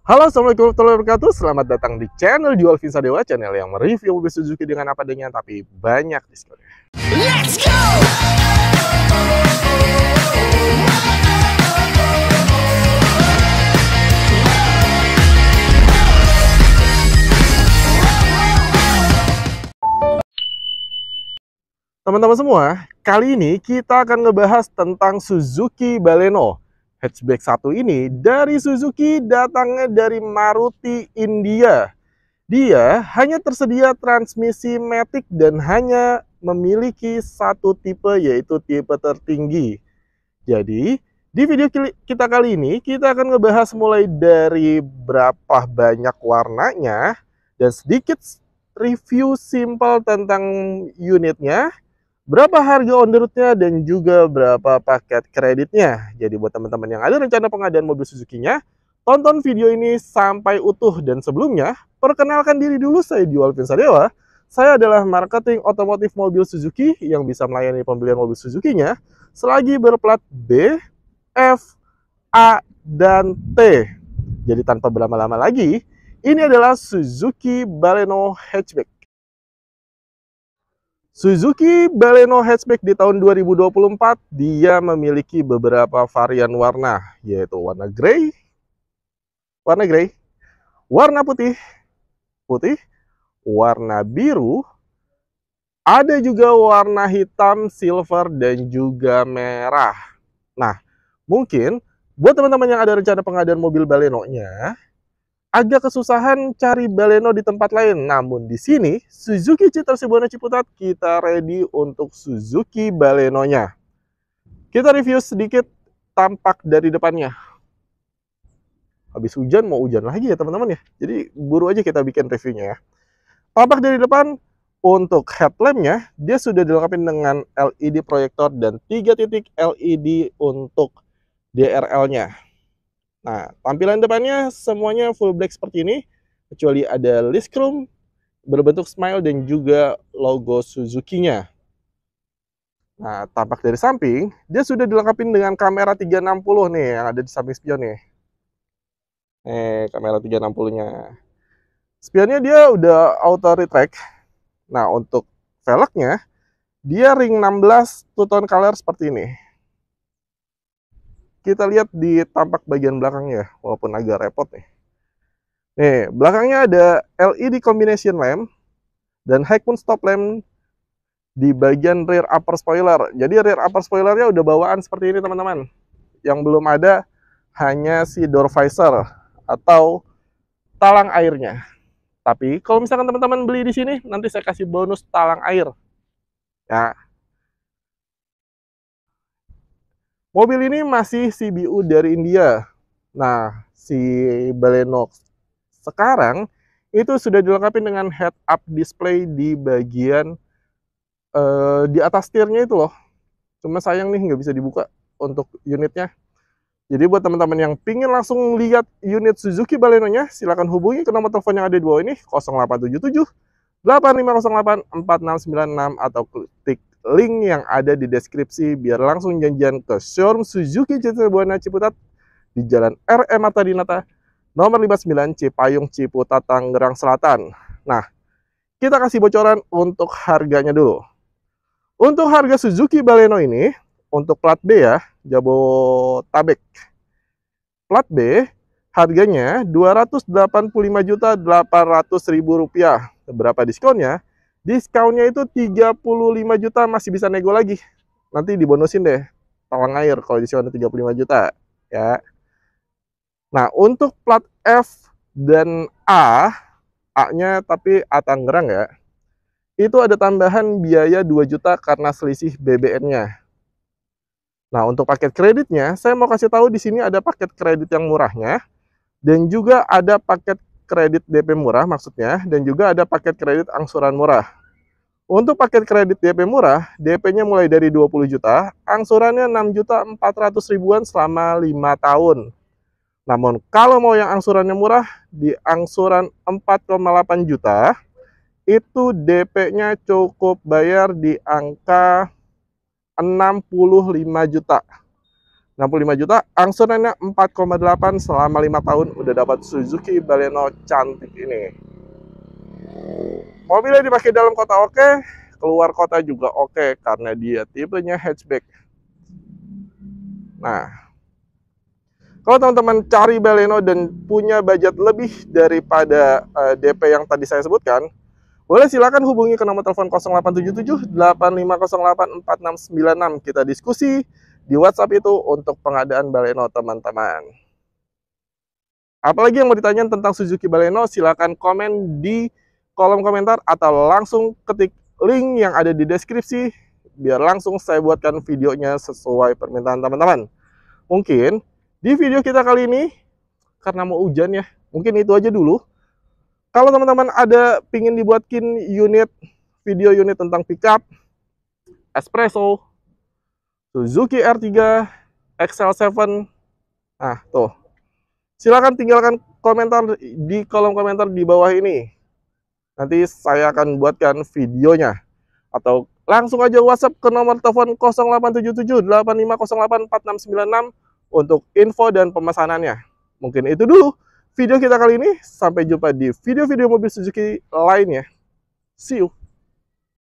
Halo, Assalamualaikum warahmatullahi wabarakatuh. Selamat datang di channel Jual Visa Dewa, channel yang mereview mobil Suzuki dengan apa adanya, tapi banyak diskonnya. Let's go! Teman-teman semua, kali ini kita akan ngebahas tentang Suzuki Baleno hatchback satu ini dari Suzuki datangnya dari Maruti India. Dia hanya tersedia transmisi matic dan hanya memiliki satu tipe yaitu tipe tertinggi. Jadi, di video kita kali ini kita akan ngebahas mulai dari berapa banyak warnanya dan sedikit review simple tentang unitnya berapa harga on the road-nya dan juga berapa paket kreditnya. Jadi buat teman-teman yang ada rencana pengadaan mobil Suzuki-nya, tonton video ini sampai utuh. Dan sebelumnya, perkenalkan diri dulu saya di Alvin Sadewa. Saya adalah marketing otomotif mobil Suzuki yang bisa melayani pembelian mobil Suzuki-nya selagi berplat B, F, A, dan T. Jadi tanpa berlama-lama lagi, ini adalah Suzuki Baleno Hatchback. Suzuki Baleno Hatchback di tahun 2024, dia memiliki beberapa varian warna, yaitu warna grey, warna grey, warna putih, putih, warna biru, ada juga warna hitam, silver, dan juga merah. Nah, mungkin buat teman-teman yang ada rencana pengadaan mobil Baleno-nya, agak kesusahan cari Baleno di tempat lain. Namun di sini, Suzuki Citra Sibuana Ciputat, kita ready untuk Suzuki Balenonya. Kita review sedikit tampak dari depannya. Habis hujan mau hujan lagi ya teman-teman ya. Jadi buru aja kita bikin reviewnya ya. Tampak dari depan, untuk headlampnya, dia sudah dilengkapi dengan LED proyektor dan 3 titik LED untuk DRL-nya. Nah, tampilan depannya semuanya full black seperti ini, kecuali ada list chrome berbentuk smile dan juga logo Suzuki-nya. Nah, tampak dari samping, dia sudah dilengkapi dengan kamera 360 nih yang ada di samping spion nih. Eh, kamera 360-nya. Spionnya dia udah auto retract. Nah, untuk velgnya, dia ring 16 two tone color seperti ini kita lihat di tampak bagian belakangnya, walaupun agak repot nih. Nih, belakangnya ada LED combination lamp dan high pun stop lamp di bagian rear upper spoiler. Jadi rear upper spoilernya udah bawaan seperti ini teman-teman. Yang belum ada hanya si door visor atau talang airnya. Tapi kalau misalkan teman-teman beli di sini, nanti saya kasih bonus talang air. Ya, Mobil ini masih CBU dari India. Nah, si Balenox sekarang itu sudah dilengkapi dengan head-up display di bagian uh, di atas setirnya itu loh. Cuma sayang nih nggak bisa dibuka untuk unitnya. Jadi buat teman-teman yang pingin langsung lihat unit Suzuki Baleno-nya, silakan hubungi ke nomor telepon yang ada di bawah ini 0877 8508 4696 atau klik link yang ada di deskripsi biar langsung janjian ke showroom Suzuki Jasa Buana Ciputat di Jalan RM Mata Dinata nomor 59 Cipayung Ciputat Tangerang Selatan. Nah, kita kasih bocoran untuk harganya dulu. Untuk harga Suzuki Baleno ini untuk plat B ya, Jabotabek. Plat B harganya Rp285.800.000. Berapa diskonnya? Diskaunnya itu 35 juta masih bisa nego lagi. Nanti dibonusin deh talang air kalau diskon 35 juta ya. Nah, untuk plat F dan A, A-nya tapi A Tangerang ya. Itu ada tambahan biaya 2 juta karena selisih BBN-nya. Nah, untuk paket kreditnya, saya mau kasih tahu di sini ada paket kredit yang murahnya dan juga ada paket kredit DP murah maksudnya dan juga ada paket kredit angsuran murah. Untuk paket kredit DP murah, DP-nya mulai dari 20 juta, angsurannya 6 juta 400 ribuan selama 5 tahun. Namun kalau mau yang angsurannya murah, di angsuran 4,8 juta, itu DP-nya cukup bayar di angka 65 juta. 65 juta, angsurannya 4,8 selama 5 tahun udah dapat Suzuki Baleno cantik ini. Mobilnya dipakai dalam kota oke, keluar kota juga oke karena dia tipenya hatchback. Nah, kalau teman-teman cari Baleno dan punya budget lebih daripada uh, eh, DP yang tadi saya sebutkan, boleh silakan hubungi ke nomor telepon 0877 8508 4696 kita diskusi di WhatsApp itu untuk pengadaan Baleno teman-teman. Apalagi yang mau ditanyain tentang Suzuki Baleno, silahkan komen di kolom komentar atau langsung ketik link yang ada di deskripsi biar langsung saya buatkan videonya sesuai permintaan teman-teman. Mungkin di video kita kali ini, karena mau hujan ya, mungkin itu aja dulu. Kalau teman-teman ada pingin dibuatkin unit, video unit tentang pickup, espresso, Suzuki R3 XL7 nah tuh silahkan tinggalkan komentar di kolom komentar di bawah ini nanti saya akan buatkan videonya atau langsung aja WhatsApp ke nomor telepon 0877 8508 untuk info dan pemesanannya mungkin itu dulu video kita kali ini sampai jumpa di video-video mobil Suzuki lainnya see you